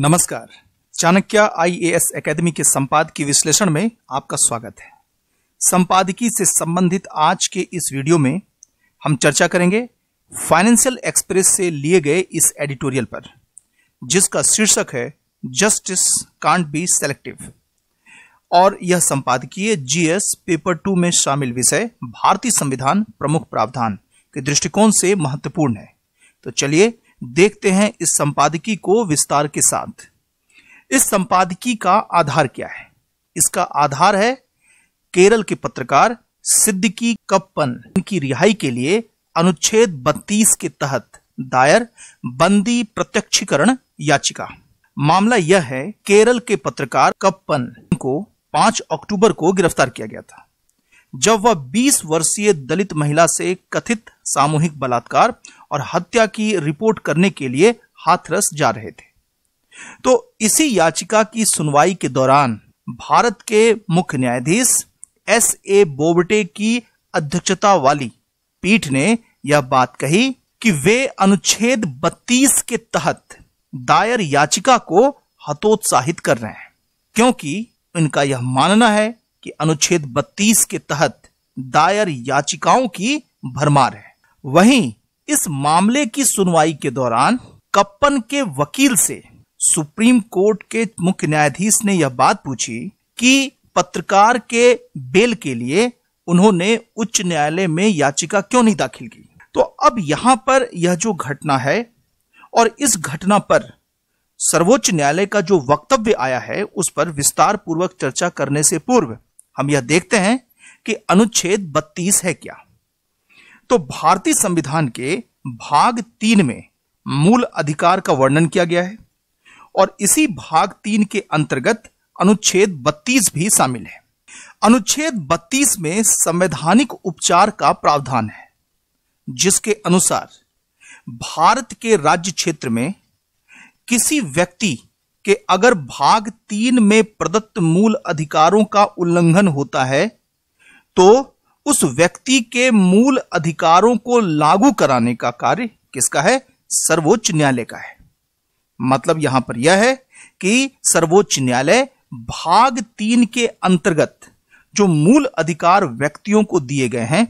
नमस्कार Chanakya IAS academy के संपादकीय विश्लेषण में आपका स्वागत है संपादकीय से संबंधित आज के इस वीडियो में हम चर्चा करेंगे फाइनेंशियल एक्सप्रेस से लिए गए इस एडिटोरियल पर जिसका शीर्षक है जस्टिस कांट बी सेलेक्टिव और यह संपादकीय जीएस पेपर टू में शामिल विषय भारतीय संविधान प्रमुख प्रावधान के दृष्टिकोण से महत्वपूर्ण है तो चलिए देखते हैं इस संपादकी को विस्तार के साथ इस संपादकी का आधार क्या है इसका आधार है केरल के पत्रकार सिद्दीकी कप्पन की रिहाई के लिए अनुच्छेद 32 के तहत दायर बंदी प्रत्यक्षीकरण याचिका मामला यह है केरल के पत्रकार कप्पन को 5 अक्टूबर को गिरफ्तार किया गया था जब वह 20 वर्षीय दलित महिला से कथित सामूहिक बलात्कार और हत्या की रिपोर्ट करने के लिए हाथरस जा रहे थे तो इसी याचिका की सुनवाई के दौरान भारत के मुख्य न्यायाधीश एस ए बोबटे की अध्यक्षता वाली पीठ ने यह बात कही कि वे अनुच्छेद 32 के तहत दायर याचिका को हतोत्साहित कर रहे हैं क्योंकि इनका यह मानना है कि अनुच्छेद 32 के तहत दायर याचिकाओं की भरमार है वहीं इस मामले की सुनवाई के दौरान कप्पन के वकील से सुप्रीम कोर्ट के मुख्य न्यायाधीश ने यह बात पूछी कि पत्रकार के बेल के लिए उन्होंने उच्च न्यायालय में याचिका क्यों नहीं दाखिल की तो अब यहां पर यह जो घटना है और इस घटना पर सर्वोच्च न्यायालय का जो वक्तव्य आया है उस पर विस्तार पूर्वक चर्चा करने से पूर्व हम यह देखते हैं कि अनुच्छेद बत्तीस है क्या तो भारतीय संविधान के भाग तीन में मूल अधिकार का वर्णन किया गया है और इसी भाग तीन के अंतर्गत अनुच्छेद बत्तीस भी शामिल है अनुच्छेद 32 में संवैधानिक उपचार का प्रावधान है जिसके अनुसार भारत के राज्य क्षेत्र में किसी व्यक्ति कि अगर भाग तीन में प्रदत्त मूल अधिकारों का उल्लंघन होता है तो उस व्यक्ति के मूल अधिकारों को लागू कराने का कार्य किसका है सर्वोच्च न्यायालय का है मतलब यहां पर यह है कि सर्वोच्च न्यायालय भाग तीन के अंतर्गत जो मूल अधिकार व्यक्तियों को दिए गए हैं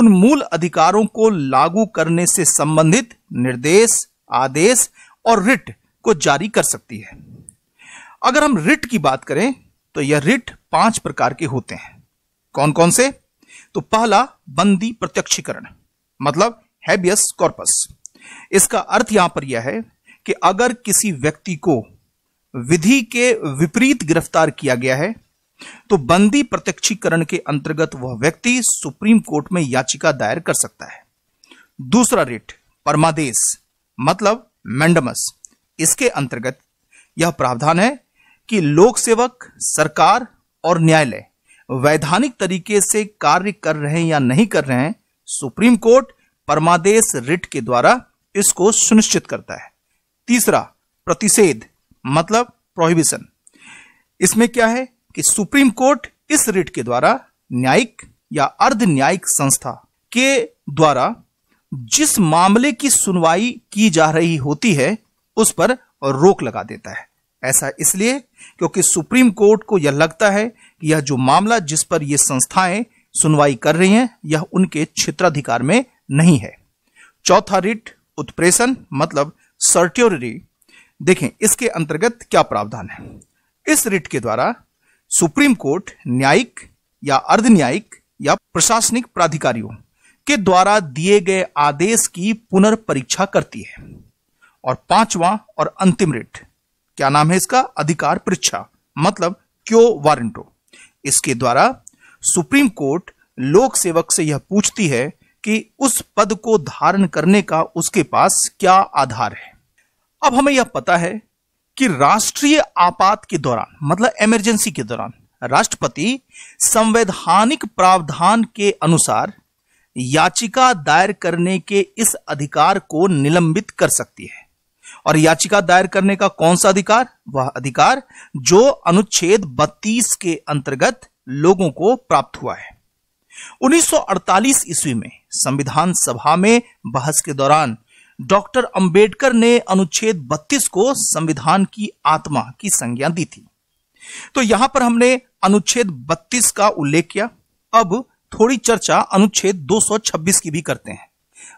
उन मूल अधिकारों को लागू करने से संबंधित निर्देश आदेश और रिट को जारी कर सकती है अगर हम रिट की बात करें तो यह रिट पांच प्रकार के होते हैं कौन कौन से तो पहला बंदी प्रत्यक्षीकरण मतलब हैबियस कॉर्पस इसका अर्थ यहां पर यह है कि अगर किसी व्यक्ति को विधि के विपरीत गिरफ्तार किया गया है तो बंदी प्रत्यक्षीकरण के अंतर्गत वह व्यक्ति सुप्रीम कोर्ट में याचिका दायर कर सकता है दूसरा रिट परमादेश मतलब मैंडमस इसके अंतर्गत यह प्रावधान है कि लोक सेवक सरकार और न्यायालय वैधानिक तरीके से कार्य कर रहे हैं या नहीं कर रहे हैं सुप्रीम कोर्ट परमादेश रिट के द्वारा इसको सुनिश्चित करता है तीसरा प्रतिषेध मतलब प्रोहिबिशन इसमें क्या है कि सुप्रीम कोर्ट इस रिट के द्वारा न्यायिक या अर्ध न्यायिक संस्था के द्वारा जिस मामले की सुनवाई की जा रही होती है उस पर रोक लगा देता है ऐसा इसलिए क्योंकि सुप्रीम कोर्ट को यह लगता है कि यह जो मामला जिस पर ये संस्थाएं सुनवाई कर रही हैं यह उनके क्षेत्राधिकार में नहीं है चौथा रिट उत्प्रेषण मतलब सर्ट्योरी देखें इसके अंतर्गत क्या प्रावधान है इस रिट के द्वारा सुप्रीम कोर्ट न्यायिक या अर्ध न्यायिक या प्रशासनिक प्राधिकारियों के द्वारा दिए गए आदेश की पुनर्परीक्षा करती है और पांचवा और अंतिम रिट क्या नाम है इसका अधिकार परीक्षा मतलब क्यों वारंटो इसके द्वारा सुप्रीम कोर्ट लोक सेवक से यह पूछती है कि उस पद को धारण करने का उसके पास क्या आधार है अब हमें यह पता है कि राष्ट्रीय आपात के दौरान मतलब इमरजेंसी के दौरान राष्ट्रपति संवैधानिक प्रावधान के अनुसार याचिका दायर करने के इस अधिकार को निलंबित कर सकती है और याचिका दायर करने का कौन सा अधिकार वह अधिकार जो अनुच्छेद 32 के अंतर्गत लोगों को प्राप्त हुआ है 1948 ईस्वी में संविधान सभा में बहस के दौरान डॉक्टर अंबेडकर ने अनुच्छेद 32 को संविधान की आत्मा की संज्ञा दी थी तो यहां पर हमने अनुच्छेद 32 का उल्लेख किया अब थोड़ी चर्चा अनुच्छेद 226 की भी करते हैं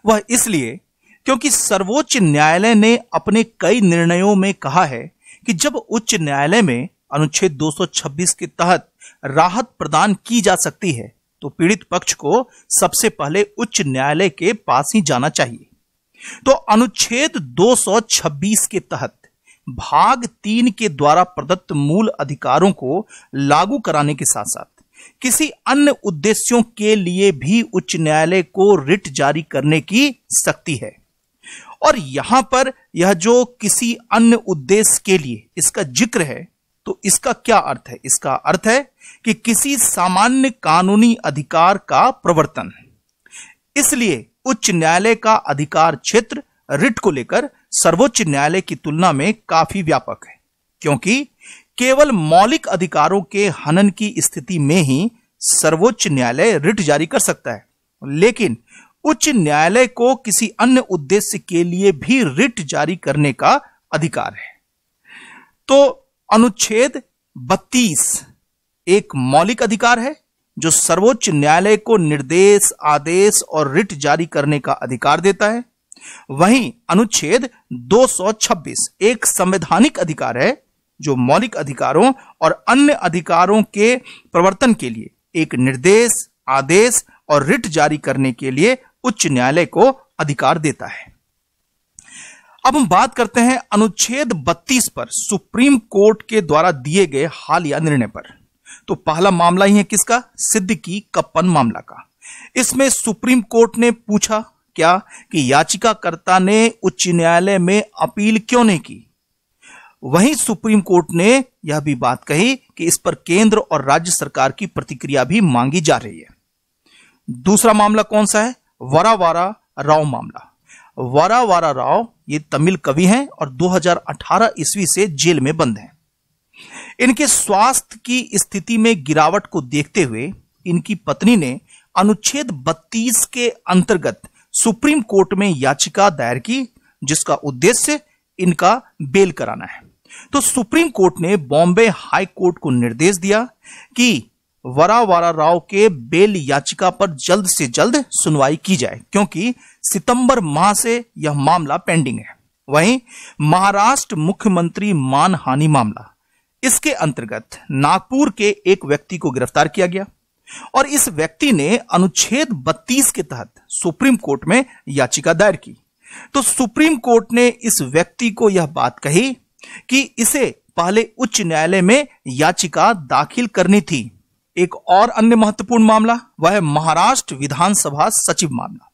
वह इसलिए क्योंकि सर्वोच्च न्यायालय ने अपने कई निर्णयों में कहा है कि जब उच्च न्यायालय में अनुच्छेद 226 के तहत राहत प्रदान की जा सकती है तो पीड़ित पक्ष को सबसे पहले उच्च न्यायालय के पास ही जाना चाहिए तो अनुच्छेद 226 के तहत भाग तीन के द्वारा प्रदत्त मूल अधिकारों को लागू कराने के साथ साथ किसी अन्य उद्देश्यों के लिए भी उच्च न्यायालय को रिट जारी करने की शक्ति है और यहां पर यह जो किसी अन्य उद्देश्य के लिए इसका जिक्र है तो इसका क्या अर्थ है इसका अर्थ है कि किसी सामान्य कानूनी अधिकार का प्रवर्तन इसलिए उच्च न्यायालय का अधिकार क्षेत्र रिट को लेकर सर्वोच्च न्यायालय की तुलना में काफी व्यापक है क्योंकि केवल मौलिक अधिकारों के हनन की स्थिति में ही सर्वोच्च न्यायालय रिट जारी कर सकता है लेकिन उच्च न्यायालय को किसी अन्य उद्देश्य के लिए भी रिट जारी करने का अधिकार है तो अनुच्छेद 32 एक मौलिक अधिकार है जो सर्वोच्च न्यायालय को निर्देश आदेश और रिट जारी करने का अधिकार देता है वहीं अनुच्छेद 226 एक संवैधानिक अधिकार है जो मौलिक अधिकारों और अन्य अधिकारों के प्रवर्तन के लिए एक निर्देश आदेश और रिट जारी करने के लिए उच्च न्यायालय को अधिकार देता है अब हम बात करते हैं अनुच्छेद 32 पर सुप्रीम कोर्ट के द्वारा दिए गए हालिया निर्णय पर तो पहला मामला ही है किसका सिद्ध की कप्पन मामला का इसमें सुप्रीम कोर्ट ने पूछा क्या कि याचिकाकर्ता ने उच्च न्यायालय में अपील क्यों नहीं की वहीं सुप्रीम कोर्ट ने यह भी बात कही कि इस पर केंद्र और राज्य सरकार की प्रतिक्रिया भी मांगी जा रही है दूसरा मामला कौन सा है वरावारा राव मामला वारावारा राव ये तमिल कवि हैं और 2018 ईस्वी से जेल में बंद हैं इनके स्वास्थ्य की स्थिति में गिरावट को देखते हुए इनकी पत्नी ने अनुच्छेद 32 के अंतर्गत सुप्रीम कोर्ट में याचिका दायर की जिसका उद्देश्य इनका बेल कराना है तो सुप्रीम कोर्ट ने बॉम्बे हाई कोर्ट को निर्देश दिया कि वरावारा राव के बेल याचिका पर जल्द से जल्द सुनवाई की जाए क्योंकि सितंबर माह से यह मामला पेंडिंग है वहीं महाराष्ट्र मुख्यमंत्री मानहानि मामला इसके अंतर्गत नागपुर के एक व्यक्ति को गिरफ्तार किया गया और इस व्यक्ति ने अनुच्छेद 32 के तहत सुप्रीम कोर्ट में याचिका दायर की तो सुप्रीम कोर्ट ने इस व्यक्ति को यह बात कही कि इसे पहले उच्च न्यायालय में याचिका दाखिल करनी थी एक और अन्य महत्वपूर्ण मामला वह महाराष्ट्र विधानसभा सचिव मामला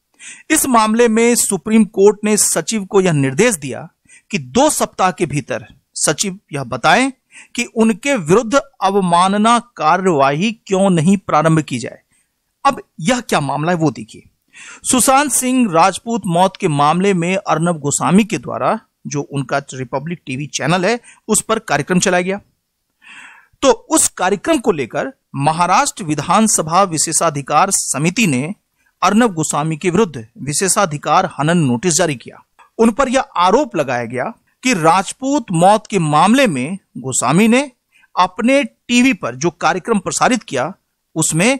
इस मामले में सुप्रीम कोर्ट ने सचिव को यह निर्देश दिया कि दो सप्ताह के भीतर सचिव यह बताएं कि उनके विरुद्ध अवमानना कार्यवाही क्यों नहीं प्रारंभ की जाए अब यह क्या मामला है वो देखिए सुशांत सिंह राजपूत मौत के मामले में अर्नब गोस्वामी के द्वारा जो उनका रिपब्लिक टीवी चैनल है उस पर कार्यक्रम चलाया गया तो उस कार्यक्रम को लेकर महाराष्ट्र विधानसभा विशेषाधिकार समिति ने अर्नब गोस्वामी के विरुद्ध विशेषाधिकार हनन नोटिस जारी किया उन पर यह आरोप लगाया गया कि राजपूत मौत के मामले में गोस्वामी ने अपने टीवी पर जो कार्यक्रम प्रसारित किया उसमें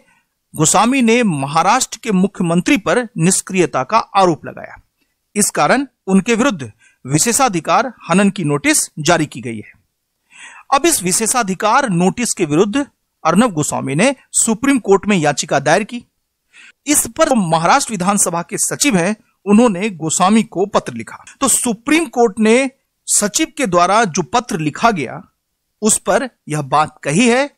गोस्वामी ने महाराष्ट्र के मुख्यमंत्री पर निष्क्रियता का आरोप लगाया इस कारण उनके विरुद्ध विशेषाधिकार हनन की नोटिस जारी की गई है अब इस विशेषाधिकार नोटिस के विरुद्ध अर्नब गोस्वामी ने सुप्रीम कोर्ट में याचिका दायर की इस पर महाराष्ट्र विधानसभा के सचिव हैं उन्होंने गोस्वामी को पत्र लिखा तो सुप्रीम कोर्ट ने सचिव के द्वारा जो पत्र लिखा गया उस पर यह बात कही है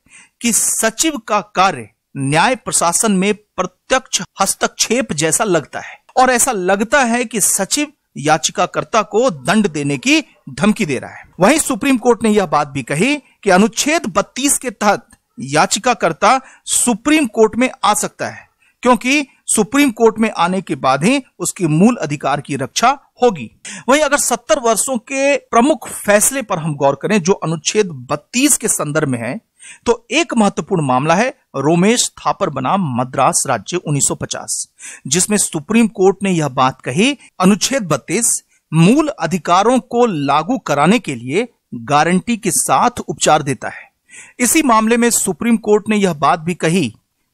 कि सचिव का कार्य न्याय प्रशासन में प्रत्यक्ष हस्तक्षेप जैसा लगता है और ऐसा लगता है कि सचिव याचिकाकर्ता को दंड देने की धमकी दे रहा है वहीं सुप्रीम कोर्ट ने यह बात भी कही कि अनुच्छेद 32 के तहत याचिकाकर्ता सुप्रीम कोर्ट में आ सकता है क्योंकि सुप्रीम कोर्ट में आने के बाद ही उसकी मूल अधिकार की रक्षा होगी वहीं अगर 70 वर्षों के प्रमुख फैसले पर हम गौर करें जो अनुच्छेद 32 के संदर्भ में है तो एक महत्वपूर्ण मामला है रोमेश थापर बनाम मद्रास राज्य 1950 जिसमें सुप्रीम कोर्ट ने यह बात कही अनुच्छेद 32 मूल अधिकारों को लागू कराने के लिए गारंटी के साथ उपचार देता है इसी मामले में सुप्रीम कोर्ट ने यह बात भी कही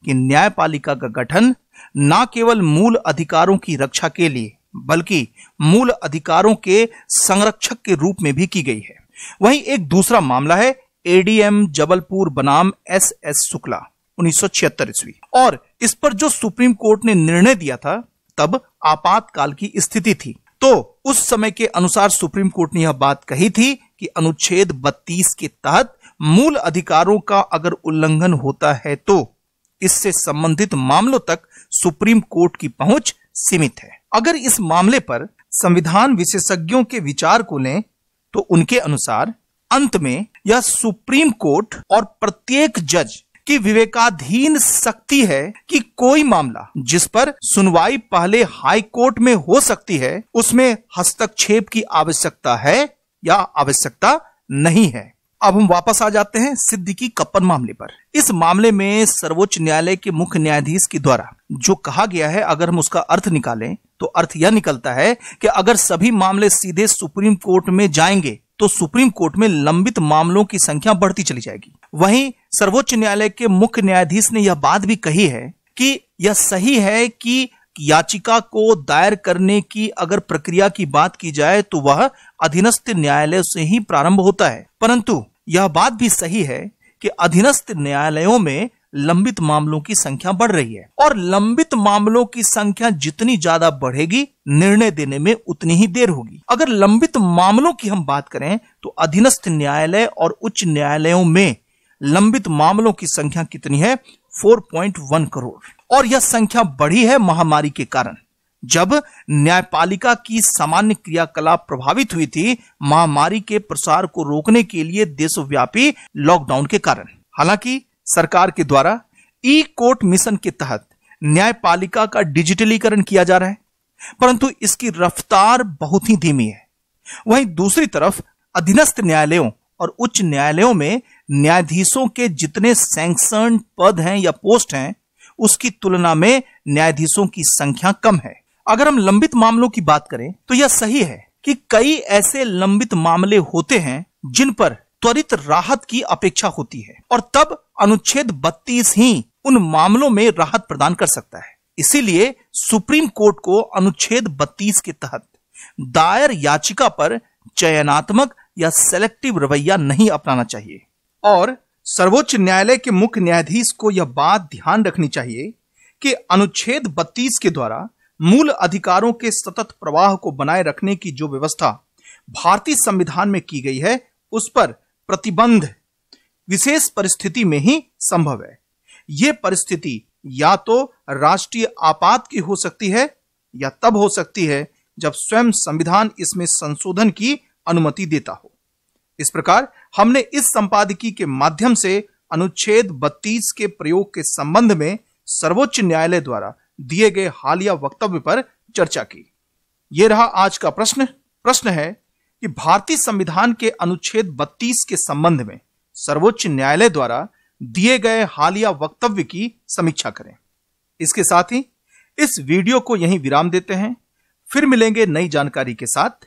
कि न्यायपालिका का गठन न केवल मूल अधिकारों की रक्षा के लिए बल्कि मूल अधिकारों के संरक्षक के रूप में भी की गई है वहीं एक दूसरा मामला है एडीएम जबलपुर बनाम एस एस शुक्ला उन्नीस ईस्वी और इस पर जो सुप्रीम कोर्ट ने निर्णय दिया था तब आपातकाल की स्थिति थी तो उस समय के अनुसार सुप्रीम कोर्ट ने यह बात कही थी कि अनुच्छेद 32 के तहत मूल अधिकारों का अगर उल्लंघन होता है तो इससे संबंधित मामलों तक सुप्रीम कोर्ट की पहुंच सीमित है अगर इस मामले पर संविधान विशेषज्ञों के विचार को लें तो उनके अनुसार अंत में यह सुप्रीम कोर्ट और प्रत्येक जज की विवेकाधीन शक्ति है कि कोई मामला जिस पर सुनवाई पहले हाई कोर्ट में हो सकती है उसमें हस्तक्षेप की आवश्यकता है या आवश्यकता नहीं है अब हम वापस आ जाते हैं सिद्धि की कप्पन मामले पर इस मामले में सर्वोच्च न्यायालय के मुख्य न्यायाधीश के द्वारा जो कहा गया है अगर हम उसका अर्थ निकालें तो अर्थ यह निकलता है कि अगर सभी मामले सीधे सुप्रीम कोर्ट में जाएंगे तो सुप्रीम कोर्ट में लंबित मामलों की संख्या बढ़ती चली जाएगी वहीं सर्वोच्च न्यायालय के मुख्य न्यायाधीश ने यह बात भी कही है कि यह सही है कि याचिका को दायर करने की अगर प्रक्रिया की बात की जाए तो वह अधीनस्थ न्यायालय से ही प्रारंभ होता है परंतु यह बात भी सही है कि अधीनस्थ न्यायालयों में लंबित मामलों की संख्या बढ़ रही है और लंबित मामलों की संख्या जितनी ज्यादा बढ़ेगी निर्णय देने में उतनी ही देर होगी अगर लंबित मामलों की हम बात करें तो अधीनस्थ न्यायालय और उच्च न्यायालयों में लंबित मामलों की संख्या कितनी है 4.1 करोड़ और यह संख्या बढ़ी है महामारी के कारण जब न्यायपालिका की सामान्य क्रियाकलाप प्रभावित हुई थी महामारी के प्रसार को रोकने के लिए देशव्यापी लॉकडाउन के कारण हालांकि सरकार के द्वारा ई कोर्ट मिशन के तहत न्यायपालिका का डिजिटलीकरण किया जा रहा है परंतु इसकी रफ्तार बहुत ही धीमी है वहीं दूसरी तरफ अधीनस्थ न्यायालयों और उच्च न्यायालयों में न्यायाधीशों के जितने सैंक्शन पद हैं या पोस्ट हैं उसकी तुलना में न्यायाधीशों की संख्या कम है अगर हम लंबित मामलों की बात करें तो यह सही है कि कई ऐसे लंबित मामले होते हैं जिन पर त्वरित राहत की अपेक्षा होती है और तब अनुच्छेद 32 ही उन मामलों में राहत प्रदान कर सकता है इसीलिए सुप्रीम कोर्ट को अनुच्छेद 32 के तहत दायर याचिका पर चयनात्मक या सेलेक्टिव रवैया नहीं अपनाना चाहिए और सर्वोच्च न्यायालय के मुख्य न्यायाधीश को यह बात ध्यान रखनी चाहिए कि अनुच्छेद 32 के द्वारा मूल अधिकारों के सतत प्रवाह को बनाए रखने की जो व्यवस्था भारतीय संविधान में की गई है उस पर प्रतिबंध विशेष परिस्थिति में ही संभव है यह परिस्थिति या तो राष्ट्रीय आपात की हो सकती है या तब हो सकती है जब स्वयं संविधान इसमें संशोधन की अनुमति देता हो इस प्रकार हमने इस संपादकी के माध्यम से अनुच्छेद 32 के प्रयोग के संबंध में सर्वोच्च न्यायालय द्वारा दिए गए हालिया वक्तव्य पर चर्चा की यह रहा आज का प्रश्न प्रश्न है कि भारतीय संविधान के अनुच्छेद 32 के संबंध में सर्वोच्च न्यायालय द्वारा दिए गए हालिया वक्तव्य की समीक्षा करें इसके साथ ही इस वीडियो को यहीं विराम देते हैं फिर मिलेंगे नई जानकारी के साथ